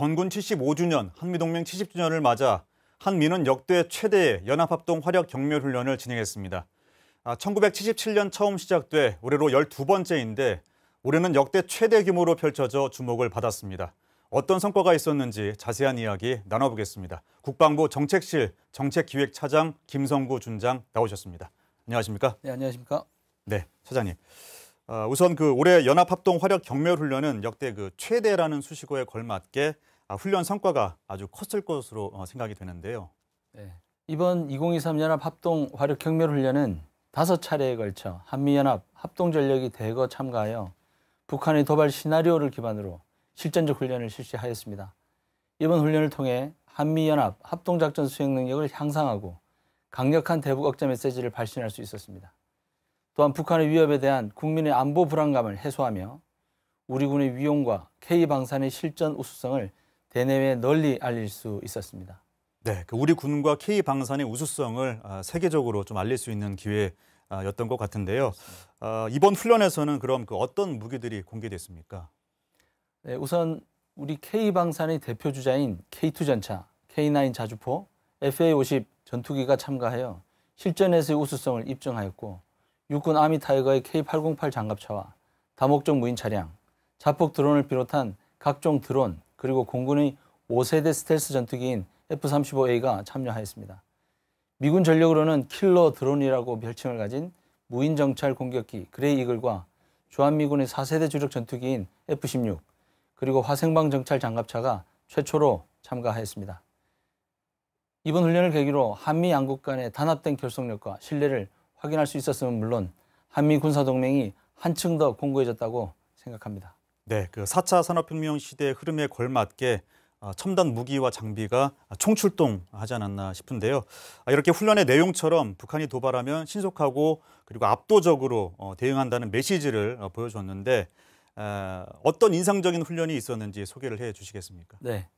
건군 75주년, 한미동맹 70주년을 맞아 한미는 역대 최대의 연합합동 화력 경멸 훈련을 진행했습니다. 1977년 아, 처음 시작돼 올해로 12번째인데 올해는 역대 최대 규모로 펼쳐져 주목을 받았습니다. 어떤 성과가 있었는지 자세한 이야기 나눠보겠습니다. 국방부 정책실 정책기획차장 김성구 준장 나오셨습니다. 안녕하십니까? 네, 안녕하십니까? 네, 차장님. 아, 우선 그 올해 연합합동 화력 경멸 훈련은 역대 그 최대라는 수식어에 걸맞게 아, 훈련 성과가 아주 컸을 것으로 어, 생각이 되는데요. 네. 이번 2023연합 합동 화력 경멸 훈련은 다섯 차례에 걸쳐 한미연합 합동전력이 대거 참가하여 북한의 도발 시나리오를 기반으로 실전적 훈련을 실시하였습니다. 이번 훈련을 통해 한미연합 합동작전 수행 능력을 향상하고 강력한 대북 억제 메시지를 발신할 수 있었습니다. 또한 북한의 위협에 대한 국민의 안보 불안감을 해소하며 우리 군의 위용과 K방산의 실전 우수성을 대내외 널리 알릴 수 있었습니다. 네, 그 우리 군과 K 방산의 우수성을 아, 세계적으로 좀 알릴 수 있는 기회였던 것 같은데요. 그 이번 훈련에서는 그럼 그 어떤 무기들이 공개됐습니까? 네, 우선 우리 K 방산의 대표 주자인 K2 전차, K9 자주포, FA50 전투기가 참가하여 실전에서의 우수성을 입증하였고 육군 아미 타이거의 K808 장갑차와 다목적 무인 차량, 자폭 드론을 비롯한 각종 드론, 그리고 공군의 5세대 스텔스 전투기인 F-35A가 참여하였습니다. 미군 전력으로는 킬러 드론이라고 별칭을 가진 무인 정찰 공격기 그레이 이글과 주한미군의 4세대 주력 전투기인 F-16 그리고 화생방 정찰 장갑차가 최초로 참가하였습니다. 이번 훈련을 계기로 한미 양국 간의 단합된 결속력과 신뢰를 확인할 수있었으면 물론 한미 군사동맹이 한층 더 공고해졌다고 생각합니다. 네, 그 4차 산업혁명 시대의 흐름에 걸맞게 아, 첨단 무기와 장비가 총출동하지 않았나 싶은데요. 아, 이렇게 훈련의 내용처럼 북한이 도발하면 신속하고 그리고 압도적으로 어, 대응한다는 메시지를 어, 보여줬는데 아, 어떤 인상적인 훈련이 있었는지 소개를 해 주시겠습니까? 네.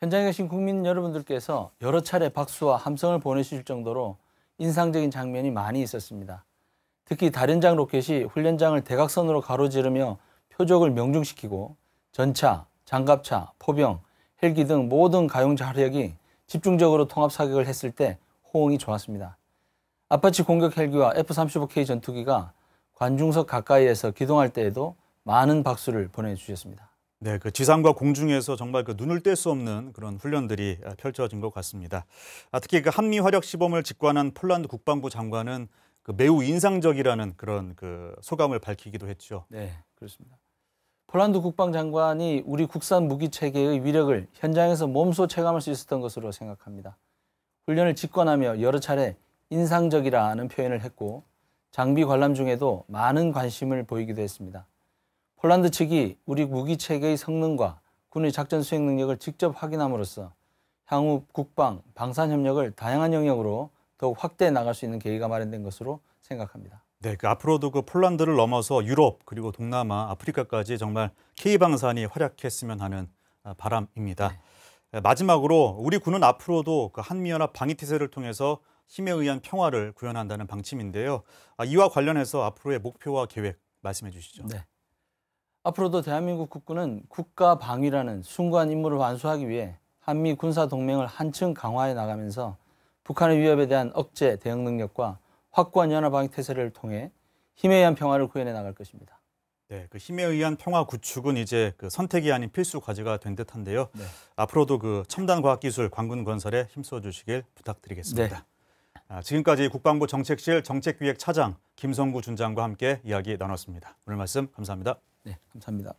현장에 계신 국민 여러분들께서 여러 차례 박수와 함성을 보내실 정도로 인상적인 장면이 많이 있었습니다. 특히 다련장 로켓이 훈련장을 대각선으로 가로지르며 표적을 명중시키고 전차, 장갑차, 포병, 헬기 등 모든 가용자 화력이 집중적으로 통합 사격을 했을 때 호응이 좋았습니다. 아파치 공격 헬기와 F-35K 전투기가 관중석 가까이에서 기동할 때에도 많은 박수를 보내주셨습니다. 네, 그 지상과 공중에서 정말 그 눈을 뗄 수 없는 그런 훈련들이 아, 펼쳐진 것 같습니다. 아, 특히 그 한미 화력 시범을 직관한 폴란드 국방부 장관은 그 매우 인상적이라는 그런 그 소감을 밝히기도 했죠. 네, 그렇습니다. 폴란드 국방장관이 우리 국산 무기 체계의 위력을 현장에서 몸소 체감할 수 있었던 것으로 생각합니다. 훈련을 직관하며 여러 차례 인상적이라는 표현을 했고 장비 관람 중에도 많은 관심을 보이기도 했습니다. 폴란드 측이 우리 무기 체계의 성능과 군의 작전 수행 능력을 직접 확인함으로써 향후 국방, 방산 협력을 다양한 영역으로 더욱 확대해 나갈 수 있는 계기가 마련된 것으로 생각합니다. 네, 그 앞으로도 그 폴란드를 넘어서 유럽 그리고 동남아, 아프리카까지 정말 K 방산이 활약했으면 하는 아, 바람입니다. 네. 마지막으로 우리 군은 앞으로도 그 한미연합 방위태세를 통해서 힘에 의한 평화를 구현한다는 방침인데요. 아, 이와 관련해서 앞으로의 목표와 계획 말씀해 주시죠. 네. 앞으로도 대한민국 국군은 국가 방위라는 순고한 임무를 완수하기 위해 한미 군사 동맹을 한층 강화해 나가면서 북한의 위협에 대한 억제 대응 능력과 확고한 연합왕의 태세를 통해 힘에 의한 평화를 구현해 나갈 것입니다. 네, 그 힘에 의한 평화 구축은 이제 그 선택이 아닌 필수 과제가 된 듯한데요. 네. 앞으로도 그 첨단 과학 기술 관군 건설에 힘써 주시길 부탁드리겠습니다. 네. 아, 지금까지 국방부 정책실 정책기획 차장 김성구 준장과 함께 이야기 나눴습니다. 오늘 말씀 감사합니다. 네, 감사합니다.